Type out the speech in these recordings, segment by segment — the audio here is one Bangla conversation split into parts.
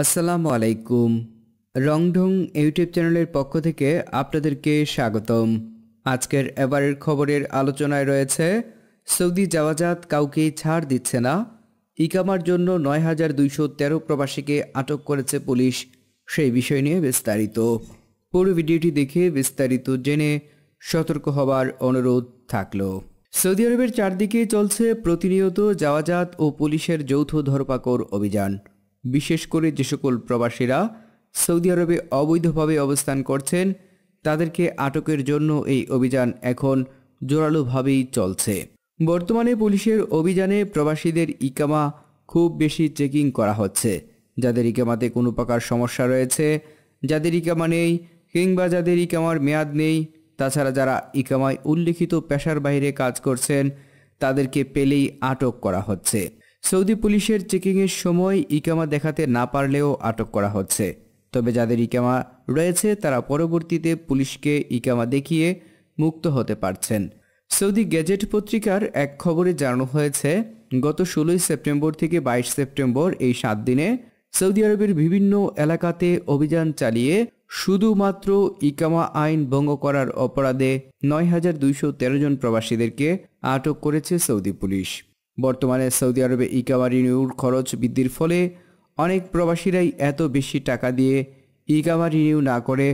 আসসালামু আলাইকুম রংঢং ইউটিউব চ্যানেলের পক্ষ থেকে আপনাদেরকে স্বাগতম আজকের এবারের খবরের আলোচনায় রয়েছে সৌদি যাওয়াজাত কাউকে ছাড় দিচ্ছে না ইকামার জন্য নয় হাজার দুইশো তেরো প্রবাসীকে আটক করেছে পুলিশ সেই বিষয় নিয়ে বিস্তারিত পুরো ভিডিওটি দেখে বিস্তারিত জেনে সতর্ক হবার অনুরোধ থাকল সৌদি আরবের চারদিকে চলছে প্রতিনিয়ত যাওয়াজাত ও পুলিশের যৌথ ধরপাকড় অভিযান বিশেষ করে যে সকল প্রবাসীরা সৌদি আরবে অবৈধভাবে অবস্থান করছেন তাদেরকে আটকের জন্য এই অভিযান এখন জোরালোভাবেই চলছে বর্তমানে পুলিশের অভিযানে প্রবাসীদের ইকামা খুব বেশি চেকিং করা হচ্ছে যাদের ইকামাতে কোনো প্রকার সমস্যা রয়েছে যাদের ইকামা নেই কিংবা যাদের ইকামার মেয়াদ নেই তাছাড়া যারা ইকামায় উল্লিখিত পেশার বাইরে কাজ করছেন তাদেরকে পেলেই আটক করা হচ্ছে সৌদি পুলিশের চেকিংয়ের সময় ইকামা দেখাতে না পারলেও আটক করা হচ্ছে তবে যাদের ইকামা রয়েছে তারা পরবর্তীতে পুলিশকে ইকামা দেখিয়ে মুক্ত হতে পারছেন সৌদি গেজেট পত্রিকার এক খবরে জানানো হয়েছে গত ষোলোই সেপ্টেম্বর থেকে বাইশ সেপ্টেম্বর এই সাত দিনে সৌদি আরবের বিভিন্ন এলাকাতে অভিযান চালিয়ে শুধুমাত্র ইকামা আইন ভঙ্গ করার অপরাধে নয় হাজার দুইশো তেরো জন প্রবাসীদেরকে আটক করেছে সৌদি পুলিশ বর্তমানে সৌদি আরবে ইকামা রিনিউর খরচ বৃদ্ধির ফলে অনেক প্রবাসীরাই এত বেশি টাকা দিয়ে ইকামা রিনিউ না করে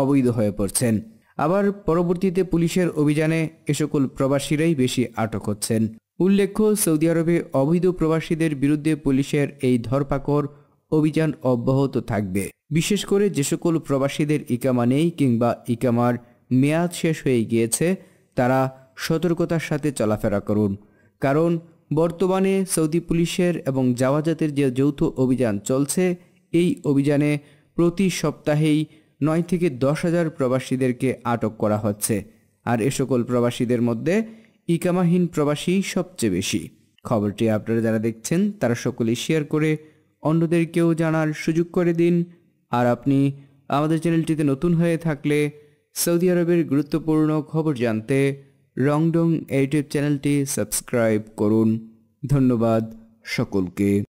অবৈধ হয়ে পড়ছেন আবার পরবর্তীতে পুলিশের অভিযানে এ সকল প্রবাসীরাই বেশি আটক হচ্ছেন উল্লেখ্য সৌদি আরবে অবৈধ প্রবাসীদের বিরুদ্ধে পুলিশের এই ধরপাকড় অভিযান অব্যাহত থাকবে বিশেষ করে যে সকল প্রবাসীদের ইকামা নেই কিংবা ইকামার মেয়াদ শেষ হয়ে গিয়েছে তারা সতর্কতার সাথে চলাফেরা করুন কারণ বর্তমানে সৌদি পুলিশের এবং জাওয়াজাতের যে যৌথ অভিযান চলছে এই অভিযানে প্রতি সপ্তাহেই নয় থেকে দশ হাজার প্রবাসীদেরকে আটক করা হচ্ছে আর এ সকল প্রবাসীদের মধ্যে ইকামাহীন প্রবাসী সবচেয়ে বেশি খবরটি আপনারা যারা দেখছেন তারা সকলে শেয়ার করে অন্যদেরকেও জানার সুযোগ করে দিন আর আপনি আমাদের চ্যানেলটিতে নতুন হয়ে থাকলে সৌদি আরবের গুরুত্বপূর্ণ খবর জানতে রংডং ইউটিউব চ্যানেলটি সাবস্ক্রাইব করুন ধন্যবাদ সকলকে